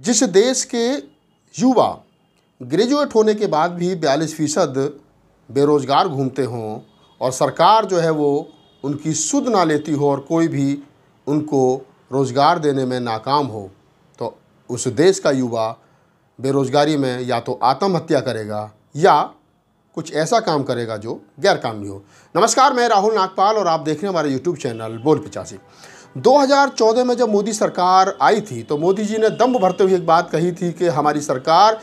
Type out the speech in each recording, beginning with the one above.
जिस देश के युवा ग्रेजुएट होने के बाद भी बयालीस फीसद बेरोज़गार घूमते हों और सरकार जो है वो उनकी सुध ना लेती हो और कोई भी उनको रोज़गार देने में नाकाम हो तो उस देश का युवा बेरोज़गारी में या तो आत्महत्या करेगा या कुछ ऐसा काम करेगा जो गैर कानूनी हो नमस्कार मैं राहुल नागपाल और आप देख रहे हैं हमारे यूट्यूब चैनल बोल पिचासी 2014 में जब मोदी सरकार आई थी तो मोदी जी ने दम भरते हुए एक बात कही थी कि हमारी सरकार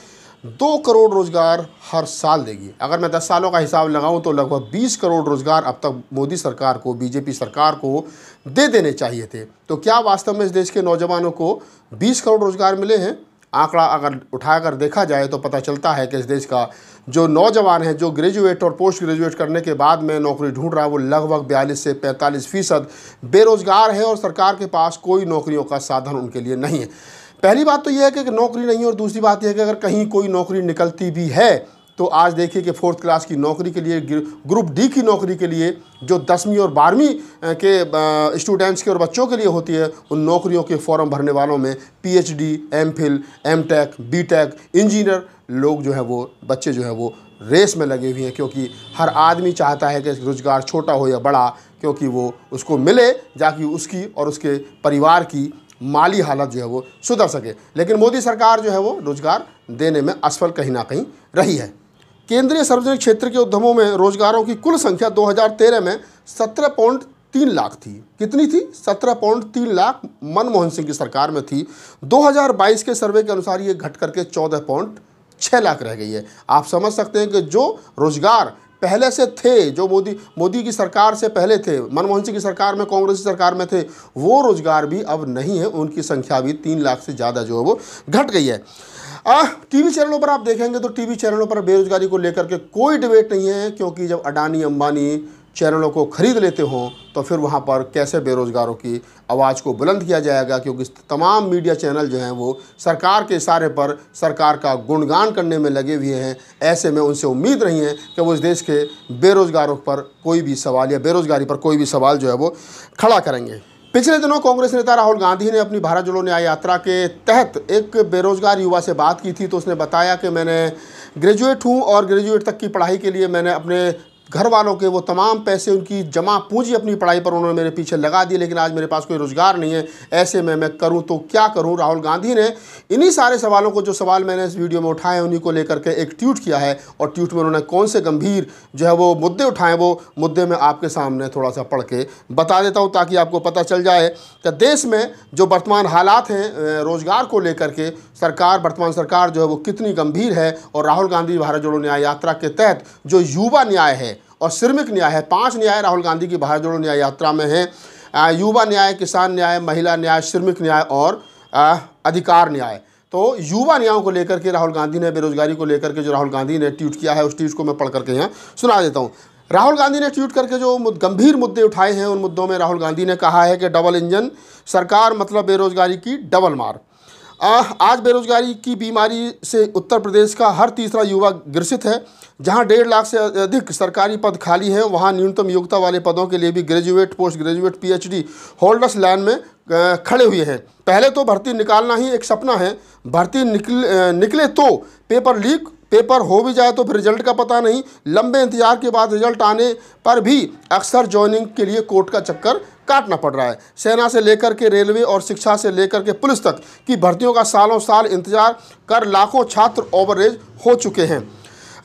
दो करोड़ रोज़गार हर साल देगी अगर मैं दस सालों का हिसाब लगाऊं तो लगभग बीस करोड़ रोज़गार अब तक मोदी सरकार को बीजेपी सरकार को दे देने चाहिए थे तो क्या वास्तव में इस देश के नौजवानों को बीस करोड़ रोज़गार मिले हैं आंकड़ा अगर उठाकर देखा जाए तो पता चलता है कि इस देश का जो नौजवान है जो ग्रेजुएट और पोस्ट ग्रेजुएट करने के बाद में नौकरी ढूंढ रहा है वो लगभग बयालीस से पैंतालीस फ़ीसद बेरोज़गार है और सरकार के पास कोई नौकरियों का साधन उनके लिए नहीं है पहली बात तो यह है कि नौकरी नहीं है और दूसरी बात यह है कि अगर कहीं कोई नौकरी निकलती भी है तो आज देखिए कि फोर्थ क्लास की नौकरी के लिए ग्रुप डी की नौकरी के लिए जो दसवीं और बारहवीं के स्टूडेंट्स के और बच्चों के लिए होती है उन नौकरियों के फॉर्म भरने वालों में PhD, MPhil, MTech, BTech, engineer लोग जो है वो बच्चे जो है वो रेस में लगे हुए हैं क्योंकि हर आदमी चाहता है कि रोज़गार छोटा हो या बड़ा क्योंकि वो उसको मिले ताकि उसकी और उसके परिवार की माली हालत जो है वो सुधर सके लेकिन मोदी सरकार जो है वो रोज़गार देने में असफल कहीं ना कहीं रही है केंद्रीय सार्वजनिक क्षेत्र के उद्यमों में रोजगारों की कुल संख्या 2013 में सत्रह पॉइंट तीन लाख थी कितनी थी सत्रह पॉइंट तीन लाख मनमोहन सिंह की सरकार में थी 2022 के सर्वे के अनुसार ये घट करके चौदह पॉइंट छः लाख रह गई है आप समझ सकते हैं कि जो रोजगार पहले से थे जो मोदी मोदी की सरकार से पहले थे मनमोहन सिंह की सरकार में कांग्रेस की सरकार में थे वो रोजगार भी अब नहीं है उनकी संख्या भी तीन लाख से ज़्यादा जो है वो घट गई है टीवी चैनलों पर आप देखेंगे तो टीवी चैनलों पर बेरोजगारी को लेकर के कोई डिबेट नहीं है क्योंकि जब अडानी अंबानी चैनलों को खरीद लेते हो तो फिर वहाँ पर कैसे बेरोज़गारों की आवाज़ को बुलंद किया जाएगा क्योंकि तमाम मीडिया चैनल जो हैं वो सरकार के इशारे पर सरकार का गुणगान करने में लगे हुए हैं ऐसे में उनसे उम्मीद नहीं है कि वो इस देश के बेरोज़गारों पर कोई भी सवाल या बेरोज़गारी पर कोई भी सवाल जो है वो खड़ा करेंगे पिछले दिनों कांग्रेस नेता राहुल गांधी ने अपनी भारत जोड़ो न्याय यात्रा के तहत एक बेरोजगार युवा से बात की थी तो उसने बताया कि मैंने ग्रेजुएट हूँ और ग्रेजुएट तक की पढ़ाई के लिए मैंने अपने घर वालों के वो तमाम पैसे उनकी जमा पूंजी अपनी पढ़ाई पर उन्होंने मेरे पीछे लगा दी लेकिन आज मेरे पास कोई रोज़गार नहीं है ऐसे में मैं करूं तो क्या करूं राहुल गांधी ने इन्हीं सारे सवालों को जो सवाल मैंने इस वीडियो में उठाए उन्हीं को लेकर के एक ट्वीट किया है और ट्वीट में उन्होंने कौन से गंभीर जो है वो मुद्दे उठाएँ वो मुद्दे में आपके सामने थोड़ा सा पढ़ के बता देता हूँ ताकि आपको पता चल जाए कि देश में जो वर्तमान हालात हैं रोज़गार को लेकर के सरकार वर्तमान सरकार जो है वो कितनी गंभीर है और राहुल गांधी भारत जोड़ो न्याय यात्रा के तहत जो युवा न्याय है और श्रमिक न्याय है पांच न्याय राहुल गांधी की भारत जोड़ो न्याय यात्रा में है युवा न्याय किसान न्याय महिला न्याय श्रमिक न्याय और अधिकार न्याय तो युवा न्यायों को लेकर के राहुल गांधी ने बेरोजगारी को लेकर के जो राहुल गांधी ने ट्वीट किया है उस ट्वीट को मैं पढ़ करके यहाँ सुना देता हूँ राहुल गांधी ने ट्वीट करके जो गंभीर मुद्दे उठाए हैं उन मुद्दों में राहुल गांधी ने कहा है कि डबल इंजन सरकार मतलब बेरोजगारी की डबल मार आज बेरोजगारी की बीमारी से उत्तर प्रदेश का हर तीसरा युवा ग्रसित है जहां डेढ़ लाख से अधिक सरकारी पद खाली हैं वहां न्यूनतम योग्यता वाले पदों के लिए भी graduate post graduate PhD holders line में खड़े हुए हैं पहले तो भर्ती निकालना ही एक सपना है भर्ती निकल निकले तो पेपर लीक पेपर हो भी जाए तो फिर रिजल्ट का पता नहीं लंबे इंतजार के बाद रिजल्ट आने पर भी अक्सर ज्वाइनिंग के लिए कोर्ट का चक्कर काटना पड़ रहा है सेना से लेकर के रेलवे और शिक्षा से लेकर के पुलिस तक की भर्तियों का सालों साल इंतजार कर लाखों छात्र ओवरेज हो चुके हैं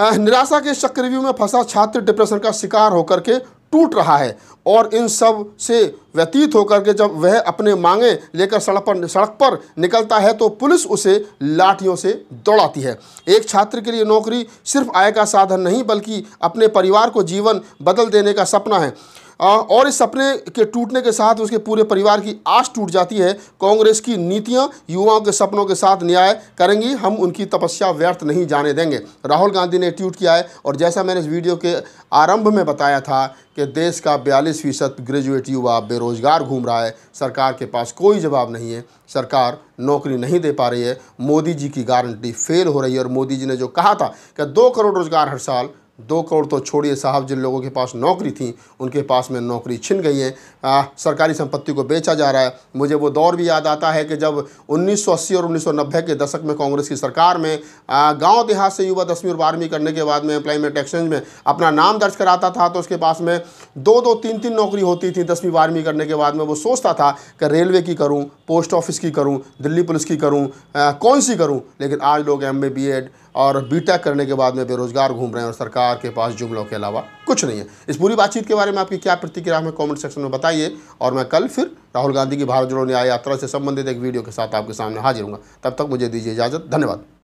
निराशा के चक्रव्यूह में फंसा छात्र डिप्रेशन का शिकार होकर के टूट रहा है और इन सब से व्यतीत होकर के जब वह अपने मांगे लेकर सड़क पर सड़क पर निकलता है तो पुलिस उसे लाठियों से दौड़ाती है एक छात्र के लिए नौकरी सिर्फ आय का साधन नहीं बल्कि अपने परिवार को जीवन बदल देने का सपना है और इस सपने के टूटने के साथ उसके पूरे परिवार की आश टूट जाती है कांग्रेस की नीतियां युवाओं के सपनों के साथ न्याय करेंगी हम उनकी तपस्या व्यर्थ नहीं जाने देंगे राहुल गांधी ने ट्वीट किया है और जैसा मैंने इस वीडियो के आरंभ में बताया था कि देश का बयालीस फीसद ग्रेजुएट युवा बेरोजगार घूम रहा है सरकार के पास कोई जवाब नहीं है सरकार नौकरी नहीं दे पा रही है मोदी जी की गारंटी फेल हो रही है और मोदी जी ने जो कहा था कि दो करोड़ रोजगार हर साल दो करोड़ तो छोड़िए साहब जिन लोगों के पास नौकरी थी उनके पास में नौकरी छिन गई है आ, सरकारी संपत्ति को बेचा जा रहा है मुझे वो दौर भी याद आता है कि जब 1980 और 1990 के दशक में कांग्रेस की सरकार में गांव देहात से युवा दसवीं और बारहवीं करने के बाद में एम्प्लॉयमेंट एक्सचेंज में अपना नाम दर्ज कराता था तो उसके पास में दो दो तीन तीन नौकरी होती थी दसवीं बारहवीं करने के बाद में वो सोचता था कि रेलवे की करूँ पोस्ट ऑफिस की करूँ दिल्ली पुलिस की करूँ कौन सी करूँ लेकिन आज लोग एम और बी करने के बाद में बेरोज़गार घूम रहे हैं और सरकार सरकार के पास जुमलों के अलावा कुछ नहीं है इस पूरी बातचीत के बारे में आपकी क्या प्रतिक्रिया हमें कमेंट सेक्शन में बताइए और मैं कल फिर राहुल गांधी की भारत जोड़ो न्याय यात्रा से संबंधित एक वीडियो के साथ आपके सामने हाजिर हूँ तब तक मुझे दीजिए इजाज़त धन्यवाद